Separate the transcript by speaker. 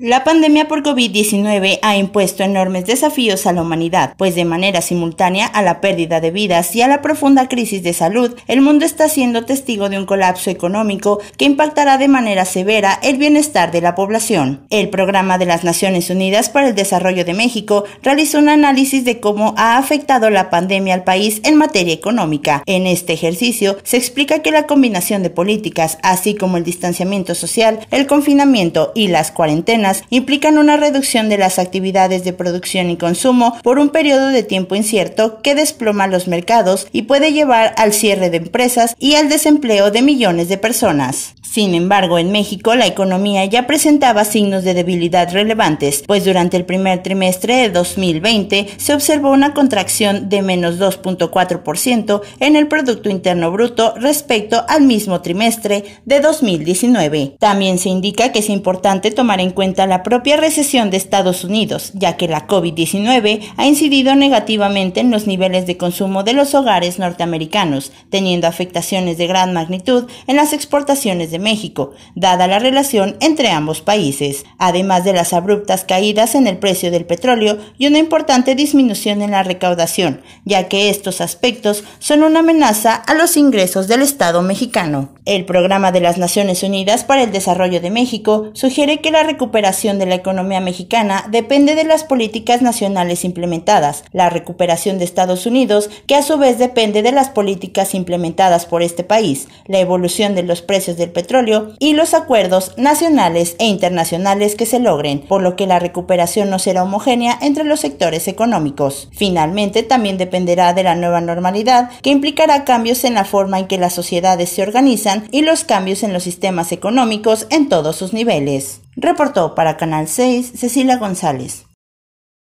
Speaker 1: La pandemia por COVID-19 ha impuesto enormes desafíos a la humanidad, pues de manera simultánea a la pérdida de vidas y a la profunda crisis de salud, el mundo está siendo testigo de un colapso económico que impactará de manera severa el bienestar de la población. El Programa de las Naciones Unidas para el Desarrollo de México realizó un análisis de cómo ha afectado la pandemia al país en materia económica. En este ejercicio se explica que la combinación de políticas, así como el distanciamiento social, el confinamiento y las cuarentenas, implican una reducción de las actividades de producción y consumo por un periodo de tiempo incierto que desploma los mercados y puede llevar al cierre de empresas y al desempleo de millones de personas. Sin embargo, en México la economía ya presentaba signos de debilidad relevantes, pues durante el primer trimestre de 2020 se observó una contracción de menos 2.4% en el Producto Interno Bruto respecto al mismo trimestre de 2019. También se indica que es importante tomar en cuenta la propia recesión de Estados Unidos, ya que la COVID-19 ha incidido negativamente en los niveles de consumo de los hogares norteamericanos, teniendo afectaciones de gran magnitud en las exportaciones de México, dada la relación entre ambos países, además de las abruptas caídas en el precio del petróleo y una importante disminución en la recaudación, ya que estos aspectos son una amenaza a los ingresos del Estado mexicano. El Programa de las Naciones Unidas para el Desarrollo de México sugiere que la recuperación de la economía mexicana depende de las políticas nacionales implementadas, la recuperación de Estados Unidos, que a su vez depende de las políticas implementadas por este país, la evolución de los precios del petróleo, y los acuerdos nacionales e internacionales que se logren, por lo que la recuperación no será homogénea entre los sectores económicos. Finalmente, también dependerá de la nueva normalidad, que implicará cambios en la forma en que las sociedades se organizan y los cambios en los sistemas económicos en todos sus niveles. Reportó para Canal 6 Cecilia González.